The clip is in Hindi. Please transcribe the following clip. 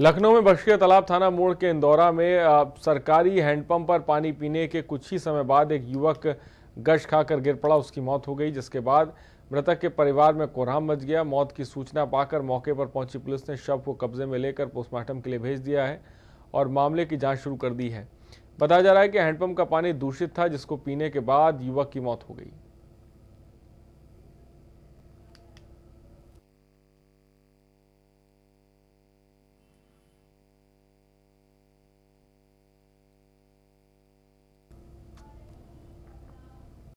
लखनऊ में बख्शिया तालाब थाना मोड़ के इंदौरा में सरकारी हैंडपंप पर पानी पीने के कुछ ही समय बाद एक युवक गश खाकर गिर पड़ा उसकी मौत हो गई जिसके बाद मृतक के परिवार में कोहराम मच गया मौत की सूचना पाकर मौके पर पहुंची पुलिस ने शव को कब्जे में लेकर पोस्टमार्टम के लिए भेज दिया है और मामले की जांच शुरू कर दी है बताया जा रहा है कि हैंडपंप का पानी दूषित था जिसको पीने के बाद युवक की मौत हो गई